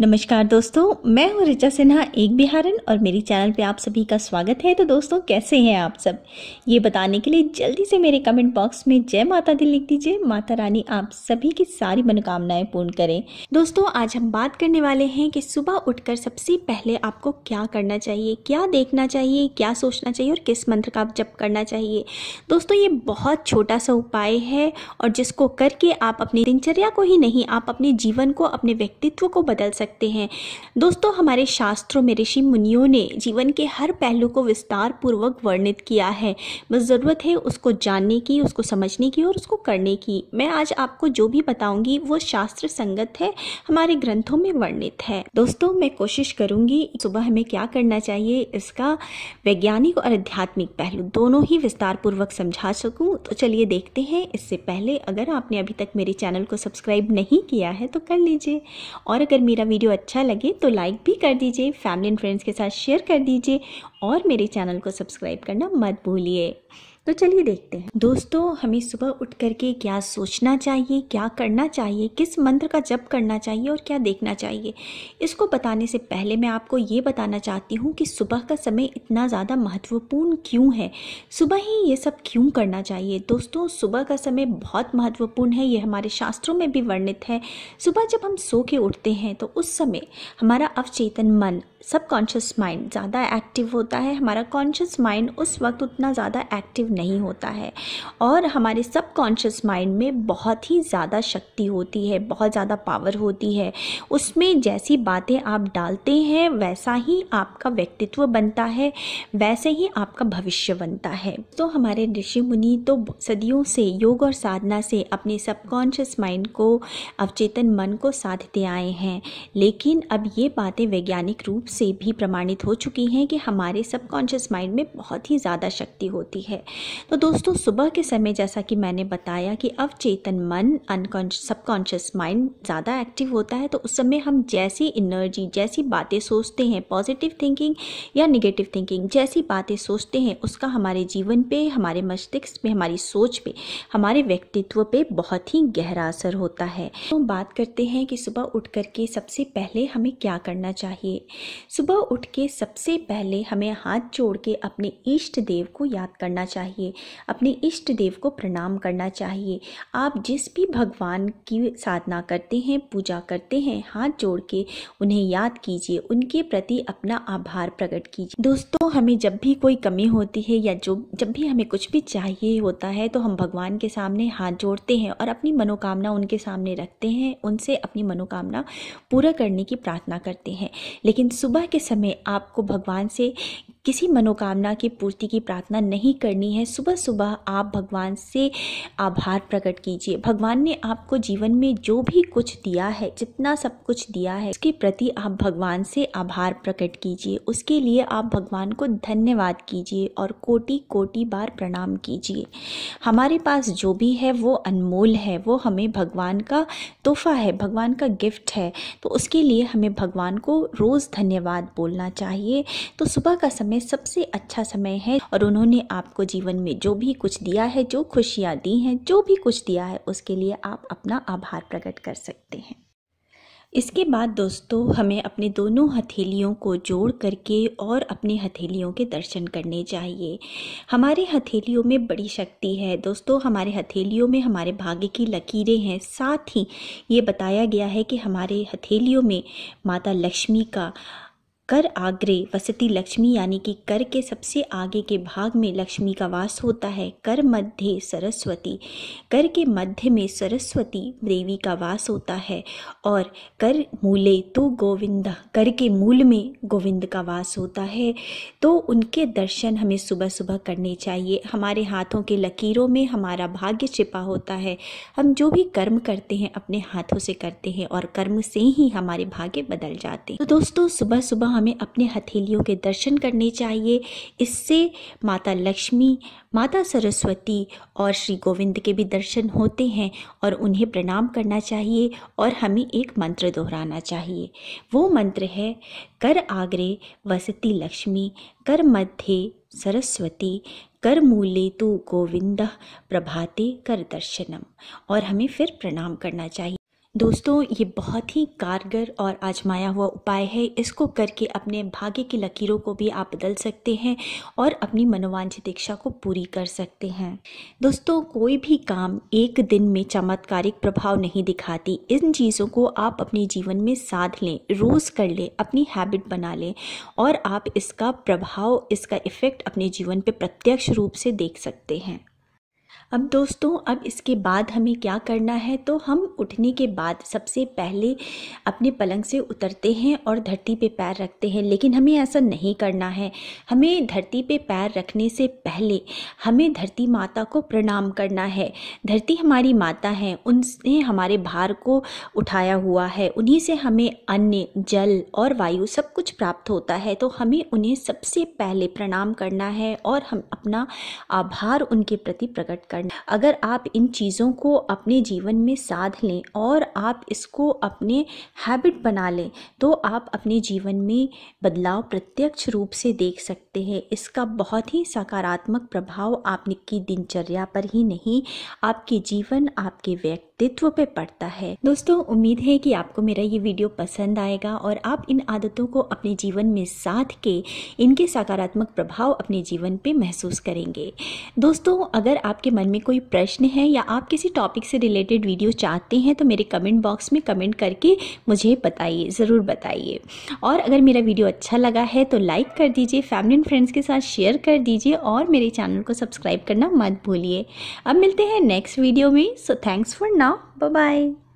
नमस्कार दोस्तों मैं हूँ ऋचा सिन्हा एक बिहारन और मेरे चैनल पे आप सभी का स्वागत है तो दोस्तों कैसे हैं आप सब ये बताने के लिए जल्दी से मेरे कमेंट बॉक्स में जय माता दी लिख दीजिए माता रानी आप सभी की सारी मनोकामनाएं पूर्ण करें दोस्तों आज हम बात करने वाले हैं कि सुबह उठकर सबसे पहले आपको क्या करना चाहिए क्या देखना चाहिए क्या सोचना चाहिए और किस मंत्र का आप जप करना चाहिए दोस्तों ये बहुत छोटा सा उपाय है और जिसको करके आप अपनी दिनचर्या को ही नहीं आप अपने जीवन को अपने व्यक्तित्व को बदल सकते सकते हैं दोस्तों हमारे शास्त्रों में ऋषि मुनियों ने जीवन के हर पहलू को विस्तार पूर्वक वर्णित किया है बस ज़रूरत है उसको जानने की उसको समझने की और उसको करने की मैं आज आपको जो भी बताऊंगी वो शास्त्र संगत है हमारे ग्रंथों में वर्णित है दोस्तों मैं कोशिश करूंगी सुबह हमें क्या करना चाहिए इसका वैज्ञानिक और आध्यात्मिक पहलू दोनों ही विस्तार पूर्वक समझा सकूं तो चलिए देखते हैं इससे पहले अगर आपने अभी तक मेरे चैनल को सब्सक्राइब नहीं किया है तो कर लीजिए और अगर मेरा वीडियो अच्छा लगे तो लाइक भी कर दीजिए फैमिली एंड फ्रेंड्स के साथ शेयर कर दीजिए और मेरे चैनल को सब्सक्राइब करना मत भूलिए तो चलिए देखते हैं दोस्तों हमें सुबह उठ करके क्या सोचना चाहिए क्या करना चाहिए किस मंत्र का जप करना चाहिए और क्या देखना चाहिए इसको बताने से पहले मैं आपको ये बताना चाहती हूँ कि सुबह का समय इतना ज़्यादा महत्वपूर्ण क्यों है सुबह ही ये सब क्यों करना चाहिए दोस्तों सुबह का समय बहुत महत्वपूर्ण है ये हमारे शास्त्रों में भी वर्णित है सुबह जब हम सो के उठते हैं तो उस समय हमारा अवचेतन मन सब कॉन्शियस माइंड ज़्यादा एक्टिव होता है हमारा कॉन्शियस माइंड उस वक्त उतना ज़्यादा एक्टिव नहीं होता है और हमारे सब कॉन्शियस माइंड में बहुत ही ज़्यादा शक्ति होती है बहुत ज़्यादा पावर होती है उसमें जैसी बातें आप डालते हैं वैसा ही आपका व्यक्तित्व बनता है वैसे ही आपका भविष्य बनता है तो हमारे ऋषि मुनि तो सदियों से योग और साधना से अपने सबकॉन्शियस माइंड को अवचेतन मन को साधते आए हैं लेकिन अब ये बातें वैज्ञानिक रूप से भी प्रमाणित हो चुकी हैं कि हमारे सबकॉन्शियस माइंड में बहुत ही ज़्यादा शक्ति होती है तो दोस्तों सुबह के समय जैसा कि मैंने बताया कि अवचेतन मन अनकॉन्श सबकॉन्शियस माइंड ज़्यादा एक्टिव होता है तो उस समय हम जैसी इनर्जी जैसी बातें सोचते हैं पॉजिटिव थिंकिंग या निगेटिव थिंकिंग जैसी बातें सोचते हैं उसका हमारे जीवन पे हमारे मस्तिष्क पे हमारी सोच पे हमारे व्यक्तित्व पे बहुत ही गहरा असर होता है तो बात करते हैं कि सुबह उठ करके सबसे पहले हमें क्या करना चाहिए सुबह उठ के सबसे पहले हमें हाथ जोड़ के अपने इष्ट देव को याद करना चाहिए अपने इष्ट देव को प्रणाम करना चाहिए आप जिस भी भगवान की साधना करते हैं पूजा करते हैं हाथ जोड़ के उन्हें याद कीजिए उनके प्रति अपना आभार प्रकट कीजिए दोस्तों हमें जब भी कोई कमी होती है या जो जब भी हमें कुछ भी चाहिए होता है तो हम भगवान के सामने हाथ जोड़ते हैं और अपनी मनोकामना उनके सामने रखते हैं उनसे अपनी मनोकामना पूरा करने की प्रार्थना करते हैं लेकिन सुबह के समय आपको भगवान से किसी मनोकामना की पूर्ति की प्रार्थना नहीं करनी है सुबह सुबह आप भगवान से आभार प्रकट कीजिए भगवान ने आपको जीवन में जो भी कुछ दिया है जितना सब कुछ दिया है उसके प्रति आप भगवान से आभार प्रकट कीजिए उसके लिए आप भगवान को धन्यवाद कीजिए और कोटि कोटि बार प्रणाम कीजिए हमारे पास जो भी है वो अनमोल है वो हमें भगवान का तोहफा है भगवान का गिफ्ट है तो उसके लिए हमें भगवान को रोज़ धन्यवाद बोलना चाहिए तो सुबह का समय में सबसे अच्छा समय है और उन्होंने आपको जीवन में जो भी कुछ दिया है जो खुशियाँ दी हैं जो भी कुछ दिया है उसके लिए आप अपना आभार प्रकट कर सकते हैं इसके बाद दोस्तों हमें अपने दोनों हथेलियों को जोड़ करके और अपने हथेलियों के दर्शन करने चाहिए हमारे हथेलियों में बड़ी शक्ति है दोस्तों हमारे हथेलियों में हमारे भाग्य की लकीरें हैं साथ ही ये बताया गया है कि हमारे हथेलियों में माता लक्ष्मी का कर आग्रे वसती लक्ष्मी यानी कि कर के सबसे आगे के भाग में लक्ष्मी का वास होता है कर मध्य सरस्वती कर के मध्य में सरस्वती देवी का वास होता है और कर मूले तो गोविंद कर के मूल में गोविंद का वास होता है तो उनके दर्शन हमें सुबह सुबह करने चाहिए हमारे हाथों के लकीरों में हमारा भाग्य छिपा होता है हम जो भी कर्म करते हैं अपने हाथों से करते हैं और कर्म से ही हमारे भाग्य बदल जाते हैं तो दोस्तों सुबह सुबह हमें अपने हथेलियों के दर्शन करने चाहिए इससे माता लक्ष्मी माता सरस्वती और श्री गोविंद के भी दर्शन होते हैं और उन्हें प्रणाम करना चाहिए और हमें एक मंत्र दोहराना चाहिए वो मंत्र है कर आग्रे वसती लक्ष्मी कर मध्य सरस्वती कर मूले तो गोविंद प्रभाते कर दर्शनम और हमें फिर प्रणाम करना चाहिए दोस्तों ये बहुत ही कारगर और आजमाया हुआ उपाय है इसको करके अपने भाग्य की लकीरों को भी आप बदल सकते हैं और अपनी मनोवांछित इच्छा को पूरी कर सकते हैं दोस्तों कोई भी काम एक दिन में चमत्कारिक प्रभाव नहीं दिखाती इन चीज़ों को आप अपने जीवन में साध लें रोज़ कर लें अपनी हैबिट बना लें और आप इसका प्रभाव इसका इफ़ेक्ट अपने जीवन पर प्रत्यक्ष रूप से देख सकते हैं अब दोस्तों अब इसके बाद हमें क्या करना है तो हम उठने के बाद सबसे पहले अपने पलंग से उतरते हैं और धरती पे पैर रखते हैं लेकिन हमें ऐसा नहीं करना है हमें धरती पे पैर रखने से पहले हमें धरती माता को प्रणाम करना है धरती हमारी माता है उनने हमारे भार को उठाया हुआ है उन्हीं से हमें अन्य जल और वायु सब कुछ प्राप्त होता है तो हमें उन्हें सबसे पहले प्रणाम करना है और हम अपना आभार उनके प्रति प्रकट कर करना अगर आप इन चीज़ों को अपने जीवन में साध लें और आप इसको अपने हैबिट बना लें तो आप अपने जीवन में बदलाव प्रत्यक्ष रूप से देख सकते हैं इसका बहुत ही सकारात्मक प्रभाव आपकी दिनचर्या पर ही नहीं आपके जीवन आपके व्यक्ति व्यक्तित्व पे पड़ता है दोस्तों उम्मीद है कि आपको मेरा ये वीडियो पसंद आएगा और आप इन आदतों को अपने जीवन में साथ के इनके सकारात्मक प्रभाव अपने जीवन पे महसूस करेंगे दोस्तों अगर आपके मन में कोई प्रश्न है या आप किसी टॉपिक से रिलेटेड वीडियो चाहते हैं तो मेरे कमेंट बॉक्स में कमेंट करके मुझे बताइए ज़रूर बताइए और अगर मेरा वीडियो अच्छा लगा है तो लाइक कर दीजिए फैमिली एंड फ्रेंड्स के साथ शेयर कर दीजिए और मेरे चैनल को सब्सक्राइब करना मत भूलिए अब मिलते हैं नेक्स्ट वीडियो में so thanks for now đó bye bye